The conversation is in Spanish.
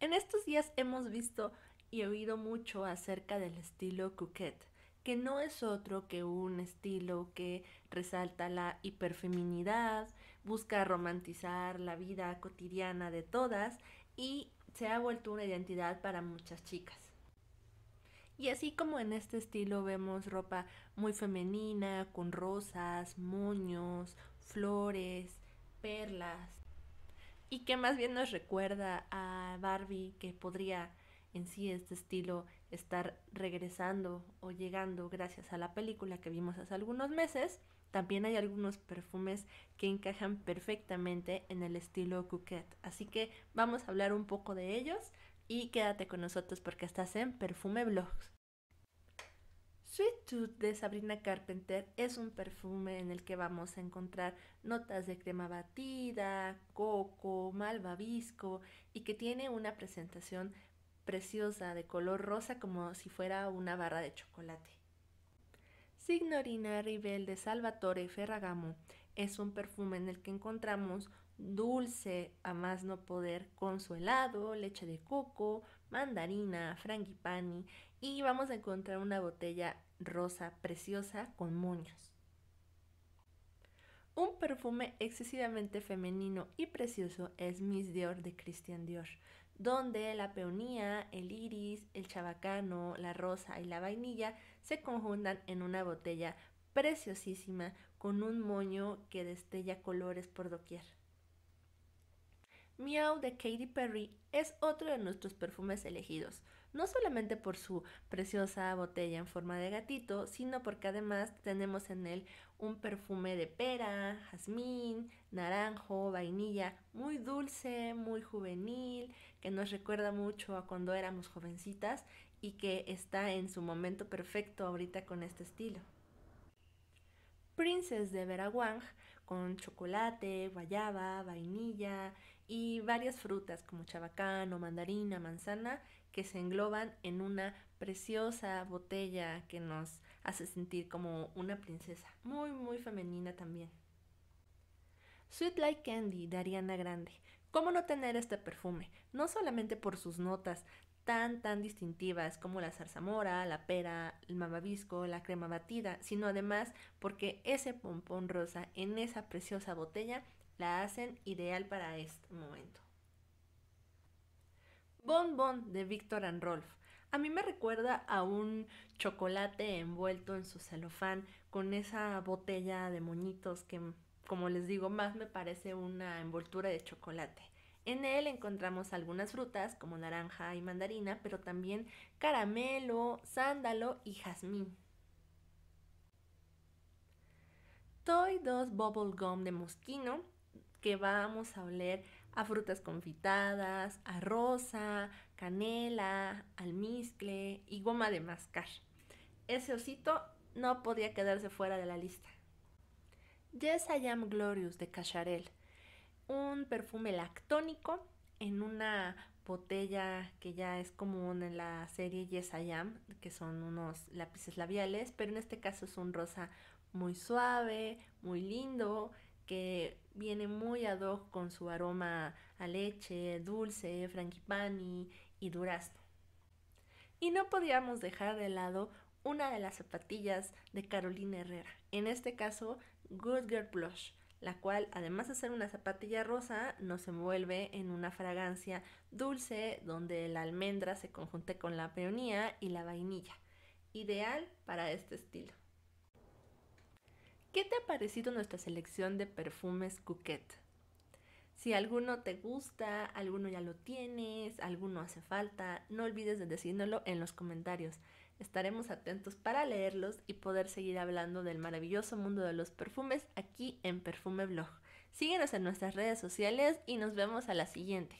En estos días hemos visto y oído mucho acerca del estilo Coquette, que no es otro que un estilo que resalta la hiperfeminidad, busca romantizar la vida cotidiana de todas y se ha vuelto una identidad para muchas chicas. Y así como en este estilo vemos ropa muy femenina, con rosas, moños, flores, perlas, y que más bien nos recuerda a Barbie que podría en sí este estilo estar regresando o llegando gracias a la película que vimos hace algunos meses. También hay algunos perfumes que encajan perfectamente en el estilo Coquette. Así que vamos a hablar un poco de ellos y quédate con nosotros porque estás en Perfume Blogs. Sweet Tooth de Sabrina Carpenter es un perfume en el que vamos a encontrar notas de crema batida, coco, malvavisco y que tiene una presentación preciosa de color rosa como si fuera una barra de chocolate. Signorina Rivel de Salvatore Ferragamo es un perfume en el que encontramos dulce a más no poder con su helado, leche de coco, mandarina, frangipani y vamos a encontrar una botella rosa preciosa con moños. Un perfume excesivamente femenino y precioso es Miss Dior de Christian Dior, donde la peonía, el iris, el chabacano, la rosa y la vainilla se conjuntan en una botella preciosísima con un moño que destella colores por doquier. Miau de Katy Perry es otro de nuestros perfumes elegidos, no solamente por su preciosa botella en forma de gatito, sino porque además tenemos en él un perfume de pera, jazmín, naranjo, vainilla, muy dulce, muy juvenil, que nos recuerda mucho a cuando éramos jovencitas y que está en su momento perfecto ahorita con este estilo. Princes de Veraguang con chocolate, guayaba, vainilla y varias frutas como chabacano, mandarina, manzana que se engloban en una preciosa botella que nos hace sentir como una princesa, muy muy femenina también. Sweet Like Candy de Ariana Grande. ¿Cómo no tener este perfume? No solamente por sus notas tan, distintivas como la zarzamora, la pera, el mamabisco, la crema batida, sino además porque ese pompón rosa en esa preciosa botella la hacen ideal para este momento. Bon Bon de Victor and Rolf. A mí me recuerda a un chocolate envuelto en su celofán con esa botella de moñitos que, como les digo, más me parece una envoltura de chocolate. En él encontramos algunas frutas como naranja y mandarina, pero también caramelo, sándalo y jazmín. Toy 2 Bubble Gum de Mosquino, que vamos a oler a frutas confitadas, a rosa, canela, almizcle y goma de mascar. Ese osito no podía quedarse fuera de la lista. Yes I Am Glorious de Cacharel, un perfume lactónico en una botella que ya es común en la serie Yes I Am, que son unos lápices labiales, pero en este caso es un rosa muy suave, muy lindo, que viene muy ad hoc con su aroma a leche, dulce, frangipani y durazno. Y no podíamos dejar de lado una de las zapatillas de Carolina Herrera, en este caso Good Girl Blush, la cual además de ser una zapatilla rosa, nos envuelve en una fragancia dulce donde la almendra se conjunte con la peonía y la vainilla. Ideal para este estilo. ¿Qué te ha parecido nuestra selección de perfumes Coquette? Si alguno te gusta, alguno ya lo tienes, alguno hace falta, no olvides de decírnoslo en los comentarios. Estaremos atentos para leerlos y poder seguir hablando del maravilloso mundo de los perfumes aquí en Perfume Blog. Síguenos en nuestras redes sociales y nos vemos a la siguiente.